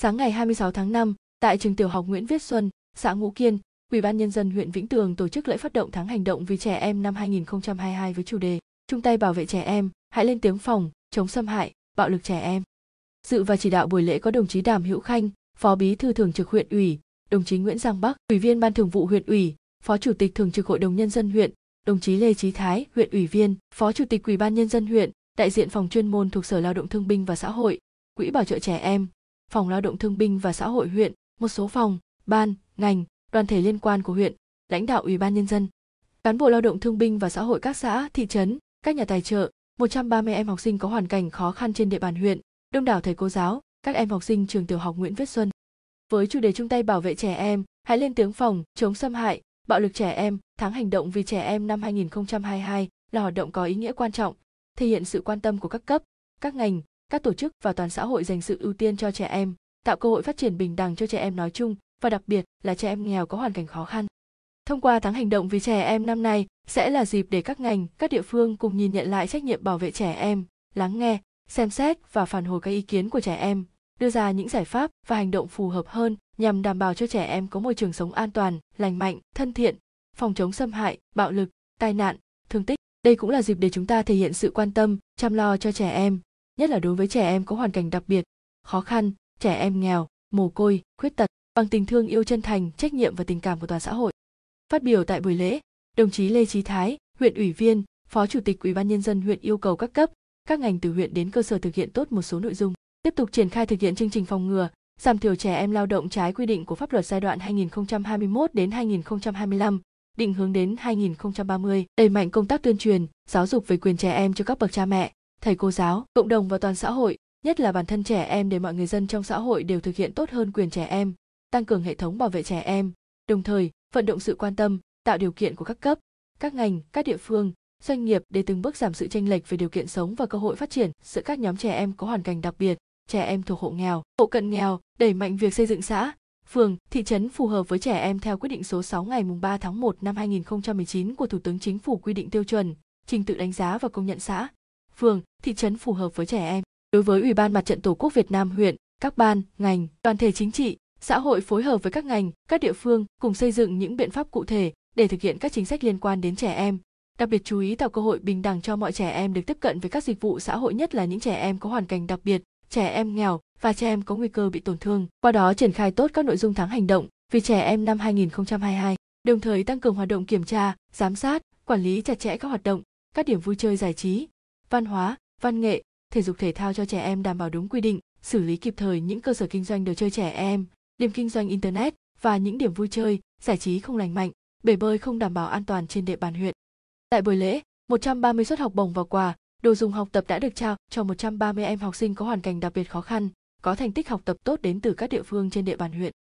Sáng ngày 26 tháng 5, tại trường tiểu học Nguyễn Viết Xuân, xã Ngũ Kiên, Ủy ban nhân dân huyện Vĩnh Tường tổ chức lễ phát động tháng hành động vì trẻ em năm 2022 với chủ đề chung tay bảo vệ trẻ em, hãy lên tiếng phòng, chống xâm hại, bạo lực trẻ em. Dự và chỉ đạo buổi lễ có đồng chí Đàm Hữu Khanh, Phó Bí thư Thường trực huyện ủy, đồng chí Nguyễn Giang Bắc, Ủy viên Ban Thường vụ huyện ủy, Phó Chủ tịch Thường trực Hội đồng nhân dân huyện, đồng chí Lê Chí Thái, huyện ủy viên, Phó Chủ tịch Ủy ban nhân dân huyện, đại diện phòng chuyên môn thuộc Sở Lao động Thương binh và Xã hội, Quỹ bảo trợ trẻ em, phòng lao động thương binh và xã hội huyện, một số phòng, ban, ngành, đoàn thể liên quan của huyện, lãnh đạo Ủy ban nhân dân, cán bộ lao động thương binh và xã hội các xã, thị trấn, các nhà tài trợ, 130 em học sinh có hoàn cảnh khó khăn trên địa bàn huyện, đông đảo thầy cô giáo, các em học sinh trường tiểu học Nguyễn Viết Xuân. Với chủ đề chung tay bảo vệ trẻ em, hãy lên tiếng phòng chống xâm hại, bạo lực trẻ em, tháng hành động vì trẻ em năm 2022 là hoạt động có ý nghĩa quan trọng, thể hiện sự quan tâm của các cấp, các ngành, các tổ chức và toàn xã hội dành sự ưu tiên cho trẻ em tạo cơ hội phát triển bình đẳng cho trẻ em nói chung và đặc biệt là trẻ em nghèo có hoàn cảnh khó khăn thông qua tháng hành động vì trẻ em năm nay sẽ là dịp để các ngành các địa phương cùng nhìn nhận lại trách nhiệm bảo vệ trẻ em lắng nghe xem xét và phản hồi các ý kiến của trẻ em đưa ra những giải pháp và hành động phù hợp hơn nhằm đảm bảo cho trẻ em có môi trường sống an toàn lành mạnh thân thiện phòng chống xâm hại bạo lực tai nạn thương tích đây cũng là dịp để chúng ta thể hiện sự quan tâm chăm lo cho trẻ em nhất là đối với trẻ em có hoàn cảnh đặc biệt, khó khăn, trẻ em nghèo, mồ côi, khuyết tật, bằng tình thương yêu chân thành, trách nhiệm và tình cảm của toàn xã hội. Phát biểu tại buổi lễ, đồng chí Lê Trí Thái, huyện ủy viên, phó chủ tịch Ủy ban nhân dân huyện yêu cầu các cấp, các ngành từ huyện đến cơ sở thực hiện tốt một số nội dung, tiếp tục triển khai thực hiện chương trình phòng ngừa, giảm thiểu trẻ em lao động trái quy định của pháp luật giai đoạn 2021 đến 2025, định hướng đến 2030, đẩy mạnh công tác tuyên truyền, giáo dục về quyền trẻ em cho các bậc cha mẹ, thầy cô giáo cộng đồng và toàn xã hội nhất là bản thân trẻ em để mọi người dân trong xã hội đều thực hiện tốt hơn quyền trẻ em tăng cường hệ thống bảo vệ trẻ em đồng thời vận động sự quan tâm tạo điều kiện của các cấp các ngành các địa phương doanh nghiệp để từng bước giảm sự chênh lệch về điều kiện sống và cơ hội phát triển giữa các nhóm trẻ em có hoàn cảnh đặc biệt trẻ em thuộc hộ nghèo hộ cận nghèo đẩy mạnh việc xây dựng xã phường, thị trấn phù hợp với trẻ em theo quyết định số 6 ngày 3 tháng 1 năm 2019 của Thủ tướng Chính phủ quy định tiêu chuẩn, trình tự đánh giá và công nhận xã, phường, thị trấn phù hợp với trẻ em. Đối với Ủy ban Mặt trận Tổ quốc Việt Nam huyện, các ban, ngành, đoàn thể chính trị, xã hội phối hợp với các ngành, các địa phương cùng xây dựng những biện pháp cụ thể để thực hiện các chính sách liên quan đến trẻ em, đặc biệt chú ý tạo cơ hội bình đẳng cho mọi trẻ em được tiếp cận với các dịch vụ xã hội nhất là những trẻ em có hoàn cảnh đặc biệt, trẻ em nghèo và trẻ em có nguy cơ bị tổn thương. Qua đó triển khai tốt các nội dung tháng hành động vì trẻ em năm 2022, đồng thời tăng cường hoạt động kiểm tra, giám sát, quản lý chặt chẽ các hoạt động, các điểm vui chơi giải trí, văn hóa, văn nghệ, thể dục thể thao cho trẻ em đảm bảo đúng quy định, xử lý kịp thời những cơ sở kinh doanh đồ chơi trẻ em, điểm kinh doanh internet và những điểm vui chơi, giải trí không lành mạnh, bể bơi không đảm bảo an toàn trên địa bàn huyện. Tại buổi lễ, 130 suất học bổng và quà, đồ dùng học tập đã được trao cho 130 em học sinh có hoàn cảnh đặc biệt khó khăn, có thành tích học tập tốt đến từ các địa phương trên địa bàn huyện.